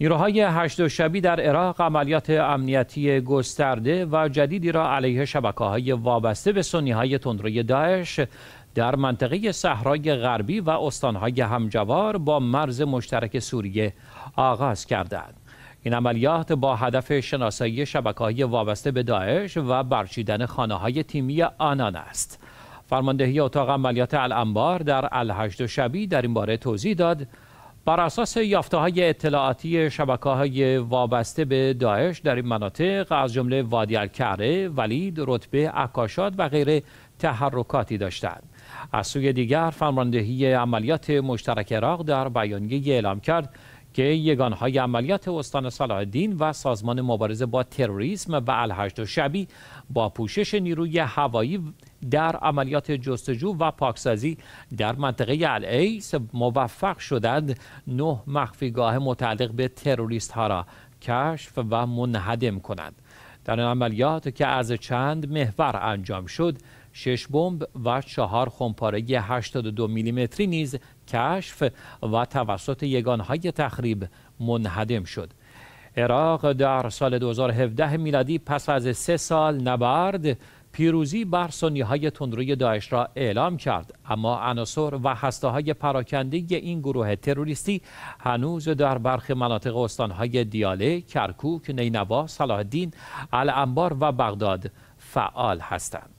نیروهای هشت شبی در عراق عملیات امنیتی گسترده و جدیدی را علیه شبکه های وابسته به سنی های تندروی داعش در منطقه صحرای غربی و استانهای همجوار با مرز مشترک سوریه آغاز کردند. این عملیات با هدف شناسایی شبکه های وابسته به داعش و برچیدن خانه های تیمی آنان است. فرماندهی اتاق عملیات الانبار در الهشت شبی در این باره توضیح داد بر اساس یافته های اطلاعاتی شبکه های وابسته به داعش در این مناطق از جمله وادی ولید، رتبه، اکاشاد و غیره تحرکاتی داشتند. از سوی دیگر فرماندهی عملیات مشترک عراق در بیانیه اعلام کرد که های عملیات استان صلاح و سازمان مبارزه با تروریسم و الهشت شبی با پوشش نیروی هوایی در عملیات جستجو و پاکسازی در منطقه الایس موفق شدند نه مخفیگاه متعلق به تروریست ها را کشف و منهدم کنند در این عملیات که از چند محور انجام شد شش بمب و چهار خمپاره 82 میلیمتری نیز کشف و توسط یگانهای تخریب منهدم شد عراق در سال 2017 میلادی پس از سه سال نبرد پیروزی بر سنیهای تندروی داعش را اعلام کرد اما عناصر و های پراکنده این گروه تروریستی هنوز در برخی مناطق استانهای دیاله، کرکوک، نینوا، صلاح الدین، الانبار و بغداد فعال هستند.